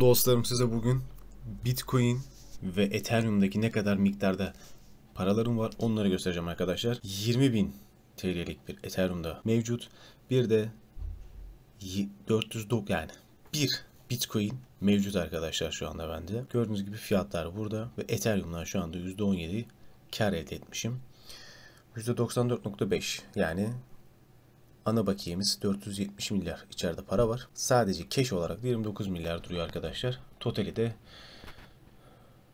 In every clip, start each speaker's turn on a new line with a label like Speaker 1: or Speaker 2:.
Speaker 1: Dostlarım size bugün Bitcoin ve Ethereum'daki ne kadar miktarda paralarım var onları göstereceğim arkadaşlar. 20.000 TL'lik bir Ethereum'da mevcut. Bir de 409 yani bir Bitcoin mevcut arkadaşlar şu anda bende. Gördüğünüz gibi fiyatlar burada ve Ethereum'dan şu anda %17 kar elde etmişim. %94.5 yani ana bakiyemiz 470 milyar içeride para var. Sadece keş olarak 29 milyar duruyor arkadaşlar. Totali de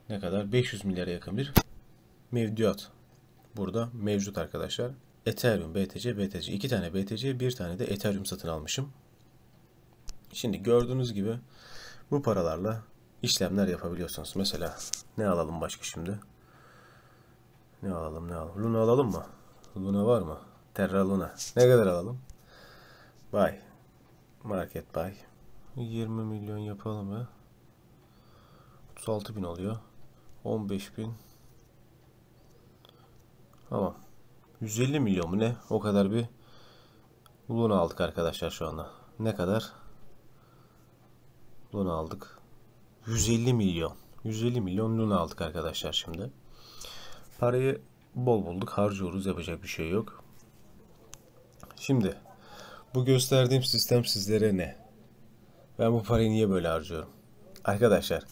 Speaker 1: ne kadar? 500 milyara yakın bir mevduat burada mevcut arkadaşlar. Ethereum, BTC, BTC. iki tane BTC, bir tane de Ethereum satın almışım. Şimdi gördüğünüz gibi bu paralarla işlemler yapabiliyorsunuz. Mesela ne alalım başka şimdi? Ne alalım ne alalım? Luna alalım mı? Luna var mı? Terra Luna. Ne kadar alalım? Bay, Market bay. 20 milyon yapalım mı? 36 bin oluyor. 15 bin. Tamam. 150 milyon mu ne? O kadar bir Luna aldık arkadaşlar şu anda. Ne kadar? Luna aldık. 150 milyon. 150 milyon Luna aldık arkadaşlar şimdi. Parayı bol bulduk. Harcıyoruz. Yapacak bir şey yok. Şimdi bu gösterdiğim sistem sizlere ne? Ben bu parayı niye böyle harcıyorum? Arkadaşlar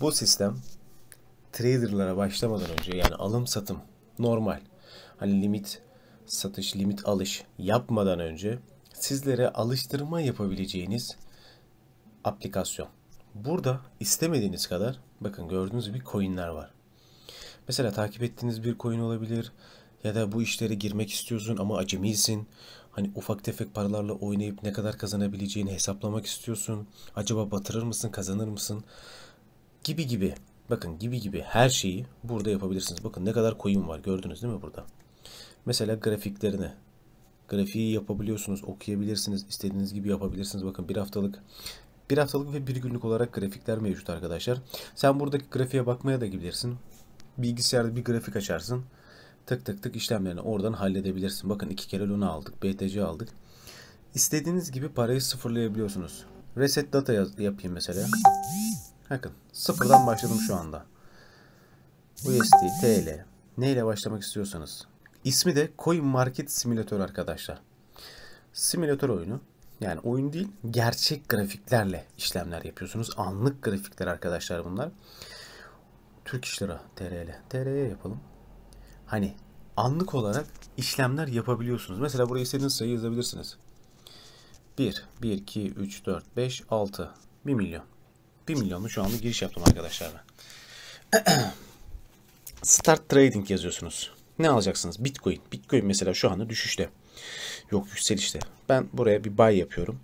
Speaker 1: bu sistem traderlara başlamadan önce yani alım satım normal hani limit satış limit alış yapmadan önce sizlere alıştırma yapabileceğiniz aplikasyon. Burada istemediğiniz kadar bakın gördüğünüz gibi coinler var. Mesela takip ettiğiniz bir coin olabilir ya da bu işlere girmek istiyorsun ama acemisin. Hani ufak tefek paralarla oynayıp ne kadar kazanabileceğini hesaplamak istiyorsun. Acaba batırır mısın, kazanır mısın? Gibi gibi. Bakın gibi gibi her şeyi burada yapabilirsiniz. Bakın ne kadar koyun var gördünüz değil mi burada? Mesela grafiklerine. Grafiği yapabiliyorsunuz, okuyabilirsiniz, istediğiniz gibi yapabilirsiniz. Bakın bir haftalık bir haftalık ve bir günlük olarak grafikler mevcut arkadaşlar. Sen buradaki grafiğe bakmaya da gidersin. Bilgisayarda bir grafik açarsın tık tık tık işlemlerini oradan halledebilirsin. Bakın iki kere Luna aldık, BTC aldık. İstediğiniz gibi parayı sıfırlayabiliyorsunuz. Reset data yapayım mesela. Bakın sıfırdan başladım şu anda. USD, TL neyle başlamak istiyorsanız. İsmi de Coin Market Simülatör arkadaşlar. Simülatör oyunu. Yani oyun değil, gerçek grafiklerle işlemler yapıyorsunuz. Anlık grafikler arkadaşlar bunlar. Türk iş lira TL ile. yapalım hani anlık olarak işlemler yapabiliyorsunuz. Mesela burayı istediğiniz sayı yazabilirsiniz. 1, 1, 2, 3, 4, 5, 6, 1 milyon. 1 milyonlu şu anda giriş yaptım arkadaşlar ben. Start trading yazıyorsunuz. Ne alacaksınız? Bitcoin. Bitcoin mesela şu anda düşüşte. Yok yükselişte. Ben buraya bir buy yapıyorum.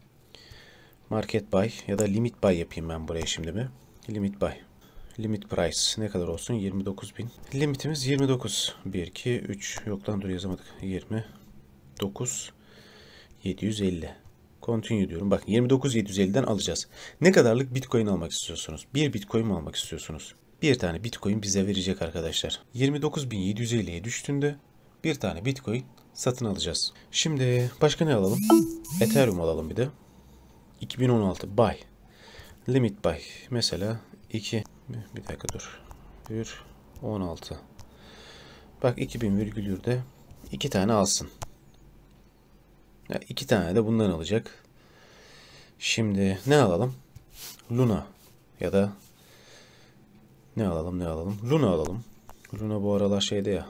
Speaker 1: Market buy ya da limit buy yapayım ben buraya şimdi mi? Limit buy. Limit price ne kadar olsun? 29.000. Limitimiz 29. 1, 2, 3. Yok lan dur yazamadık. 29. 750. Continue diyorum. Bak 29.750'den alacağız. Ne kadarlık bitcoin almak istiyorsunuz? Bir bitcoin mi almak istiyorsunuz? Bir tane bitcoin bize verecek arkadaşlar. 29.750'ye düştüğünde bir tane bitcoin satın alacağız. Şimdi başka ne alalım? Ethereum alalım bir de. 2016 buy. Limit buy. Mesela 2 mi? Bir dakika dur. 1 16. Bak 2000 virgül virgülürde iki tane alsın. Ya tane de bundan alacak. Şimdi ne alalım? Luna ya da ne alalım ne alalım? Luna alalım. Luna bu aralar şeyde ya.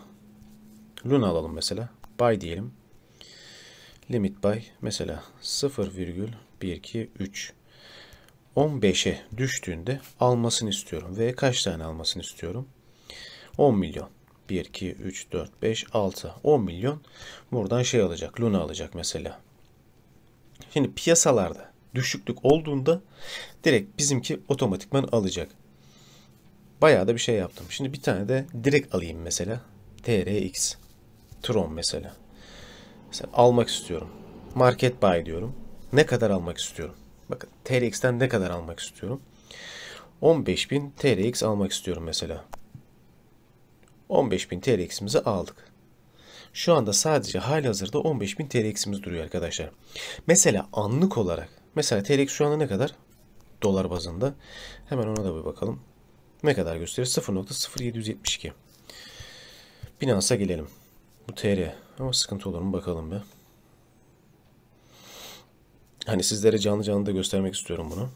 Speaker 1: Luna alalım mesela. Buy diyelim. Limit buy mesela 0,123. 15'e düştüğünde almasını istiyorum. Ve kaç tane almasını istiyorum? 10 milyon. 1, 2, 3, 4, 5, 6, 10 milyon buradan şey alacak, Luna alacak mesela. Şimdi piyasalarda düşüklük olduğunda direkt bizimki otomatikman alacak. Bayağı da bir şey yaptım. Şimdi bir tane de direkt alayım mesela. TRX, Tron mesela. Mesela almak istiyorum. Market buy diyorum. Ne kadar almak istiyorum? Bakın TRX'ten ne kadar almak istiyorum? 15.000 TRX almak istiyorum mesela. 15.000 TRX'imizi aldık. Şu anda sadece hali hazırda 15.000 TRX'imiz duruyor arkadaşlar. Mesela anlık olarak. Mesela TRX şu anda ne kadar? Dolar bazında. Hemen ona da bir bakalım. Ne kadar gösterir? 0.0772. Binance'a gelelim. Bu TR. Ama sıkıntı olur mu bakalım be. Hani sizlere canlı canlı da göstermek istiyorum bunu.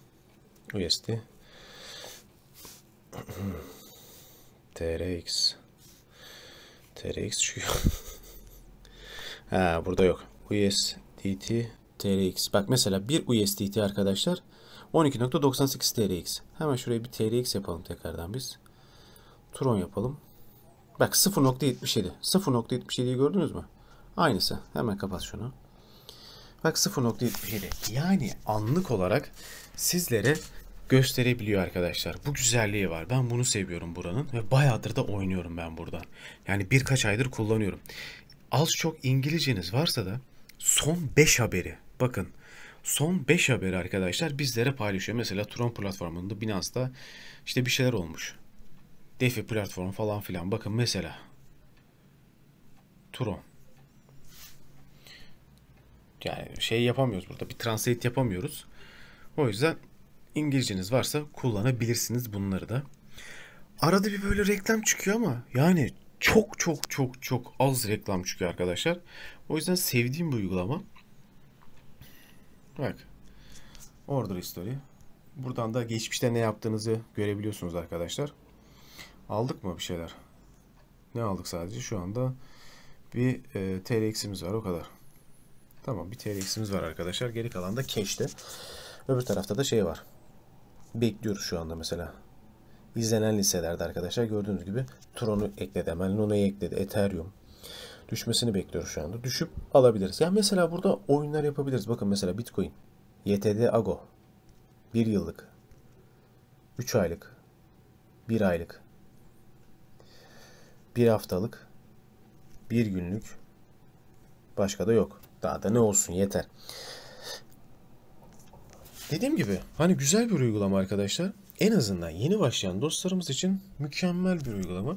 Speaker 1: USD. TRX. TRX çıkıyor. ha burada yok. USDT TRX. Bak mesela bir USDT arkadaşlar 12.98 TRX. Hemen şuraya bir TRX yapalım tekrardan biz. Tron yapalım. Bak 0.77. 0.77'yi gördünüz mü? Aynısı. Hemen kapat şunu. Bak 0.77 yani anlık olarak sizlere gösterebiliyor arkadaşlar. Bu güzelliği var. Ben bunu seviyorum buranın ve bayağıdır da oynuyorum ben buradan. Yani birkaç aydır kullanıyorum. Az çok İngilizceniz varsa da son 5 haberi bakın son 5 haberi arkadaşlar bizlere paylaşıyor. Mesela Tron platformunda Binance'da işte bir şeyler olmuş. DeFi platformu falan filan bakın mesela Tron yani şey yapamıyoruz burada. Bir translate yapamıyoruz. O yüzden İngilizceniz varsa kullanabilirsiniz bunları da. Arada bir böyle reklam çıkıyor ama yani çok çok çok çok az reklam çıkıyor arkadaşlar. O yüzden sevdiğim bu uygulama. Bak. Order History. Buradan da geçmişte ne yaptığınızı görebiliyorsunuz arkadaşlar. Aldık mı bir şeyler? Ne aldık sadece? Şu anda bir e, TRX'imiz var o kadar. Tamam bir TRX'imiz var arkadaşlar. Geri kalan da cash'te. Öbür tarafta da şey var. Bekliyoruz şu anda mesela. İzlenen listelerde arkadaşlar gördüğünüz gibi Tron'u ekledi. Melno'yu ekledi. Ethereum. Düşmesini bekliyoruz şu anda. Düşüp alabiliriz. Ya yani mesela burada oyunlar yapabiliriz. Bakın mesela Bitcoin. YTD Ago. 1 yıllık. 3 aylık. 1 aylık. 1 haftalık. 1 günlük. Başka da yok. Daha da ne olsun yeter. Dediğim gibi hani güzel bir uygulama arkadaşlar. En azından yeni başlayan dostlarımız için mükemmel bir uygulama.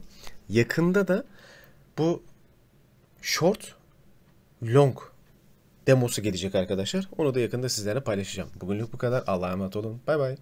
Speaker 1: Yakında da bu short long demosu gelecek arkadaşlar. Onu da yakında sizlere paylaşacağım. Bugünlük bu kadar. Allah'a emanet olun. Bay bay.